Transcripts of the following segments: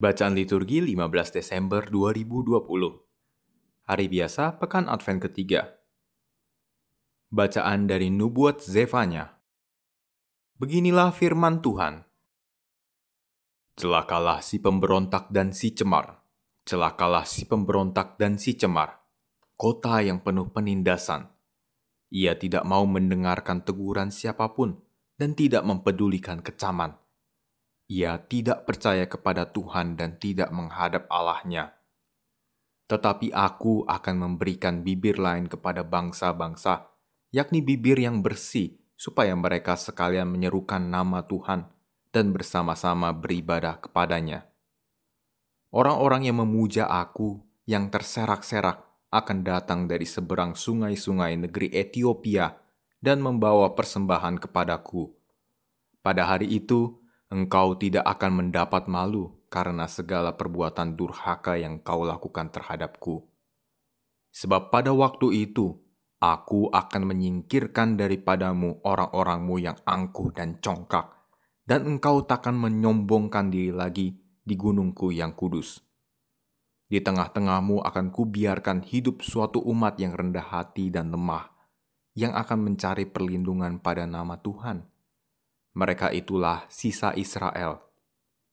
Bacaan liturgi 15 Desember 2020. Hari biasa pekan Advent ketiga. Bacaan dari nubuat Zefanya. Beginilah firman Tuhan. Celakalah si pemberontak dan si cemar. Celakalah si pemberontak dan si cemar. Kota yang penuh penindasan. Ia tidak mau mendengarkan teguran siapapun dan tidak mempedulikan kecaman ia tidak percaya kepada Tuhan dan tidak menghadap Allahnya. Tetapi aku akan memberikan bibir lain kepada bangsa-bangsa, yakni bibir yang bersih, supaya mereka sekalian menyerukan nama Tuhan dan bersama-sama beribadah kepadanya. Orang-orang yang memuja aku, yang terserak-serak, akan datang dari seberang sungai-sungai negeri Ethiopia dan membawa persembahan kepadaku. Pada hari itu, engkau tidak akan mendapat malu karena segala perbuatan durhaka yang kau lakukan terhadapku. Sebab pada waktu itu, aku akan menyingkirkan daripadamu orang-orangmu yang angkuh dan congkak, dan engkau takkan menyombongkan diri lagi di gunungku yang kudus. Di tengah-tengahmu akan kubiarkan hidup suatu umat yang rendah hati dan lemah, yang akan mencari perlindungan pada nama Tuhan.' Mereka itulah sisa Israel.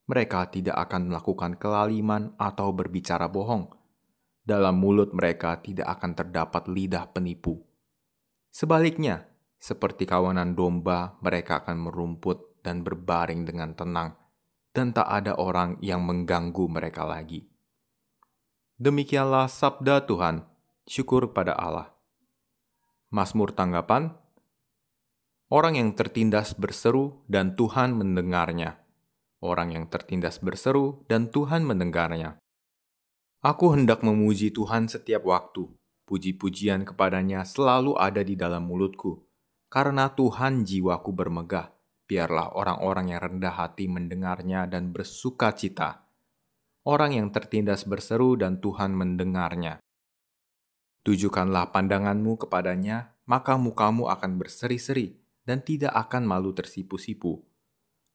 Mereka tidak akan melakukan kelaliman atau berbicara bohong. Dalam mulut mereka tidak akan terdapat lidah penipu. Sebaliknya, seperti kawanan domba, mereka akan merumput dan berbaring dengan tenang, dan tak ada orang yang mengganggu mereka lagi. Demikianlah sabda Tuhan. Syukur pada Allah. Mazmur tanggapan Orang yang tertindas berseru dan Tuhan mendengarnya. Orang yang tertindas berseru dan Tuhan mendengarnya. Aku hendak memuji Tuhan setiap waktu. Puji-pujian kepadanya selalu ada di dalam mulutku. Karena Tuhan jiwaku bermegah, biarlah orang-orang yang rendah hati mendengarnya dan bersuka cita. Orang yang tertindas berseru dan Tuhan mendengarnya. Tujukanlah pandanganmu kepadanya, maka mukamu akan berseri-seri dan tidak akan malu tersipu-sipu.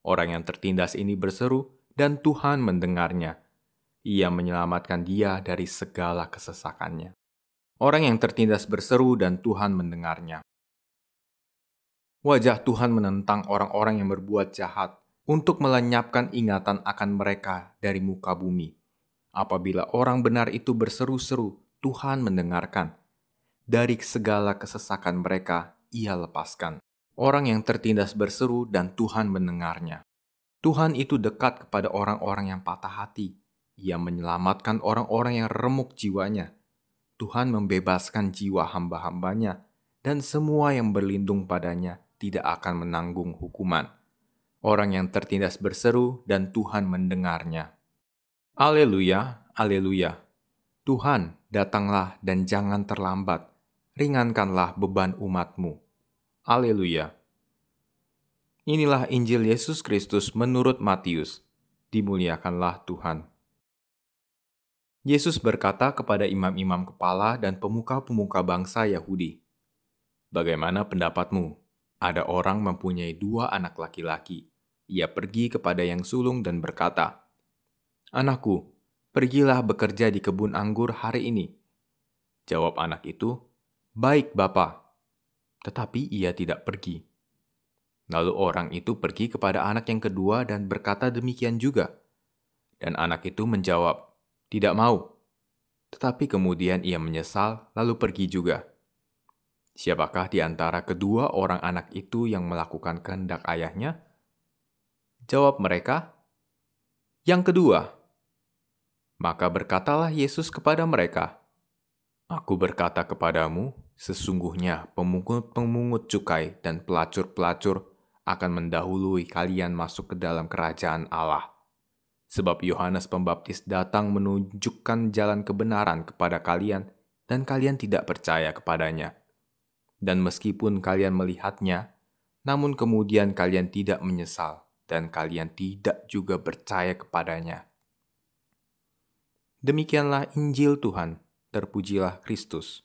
Orang yang tertindas ini berseru, dan Tuhan mendengarnya. Ia menyelamatkan dia dari segala kesesakannya. Orang yang tertindas berseru, dan Tuhan mendengarnya. Wajah Tuhan menentang orang-orang yang berbuat jahat untuk melenyapkan ingatan akan mereka dari muka bumi. Apabila orang benar itu berseru-seru, Tuhan mendengarkan. Dari segala kesesakan mereka, ia lepaskan. Orang yang tertindas berseru dan Tuhan mendengarnya. Tuhan itu dekat kepada orang-orang yang patah hati. Ia menyelamatkan orang-orang yang remuk jiwanya. Tuhan membebaskan jiwa hamba-hambanya, dan semua yang berlindung padanya tidak akan menanggung hukuman. Orang yang tertindas berseru, dan Tuhan mendengarnya. Aleluya, aleluya. Tuhan, datanglah dan jangan terlambat. Ringankanlah beban umatmu. Haleluya. Inilah Injil Yesus Kristus menurut Matius. Dimuliakanlah Tuhan. Yesus berkata kepada imam-imam kepala dan pemuka-pemuka bangsa Yahudi, "Bagaimana pendapatmu? Ada orang mempunyai dua anak laki-laki. Ia pergi kepada yang sulung dan berkata, 'Anakku, pergilah bekerja di kebun anggur hari ini.' Jawab anak itu, 'Baik, Bapak.' tetapi ia tidak pergi. Lalu orang itu pergi kepada anak yang kedua dan berkata demikian juga. Dan anak itu menjawab, "Tidak mau." Tetapi kemudian ia menyesal, lalu pergi juga. Siapakah di antara kedua orang anak itu yang melakukan kehendak ayahnya? Jawab mereka, "Yang kedua." Maka berkatalah Yesus kepada mereka, Aku berkata kepadamu, sesungguhnya pemungut-pemungut cukai dan pelacur-pelacur akan mendahului kalian masuk ke dalam kerajaan Allah. Sebab Yohanes Pembaptis datang menunjukkan jalan kebenaran kepada kalian, dan kalian tidak percaya kepadanya. Dan meskipun kalian melihatnya, namun kemudian kalian tidak menyesal, dan kalian tidak juga percaya kepadanya. Demikianlah Injil Tuhan terpujilah Kristus.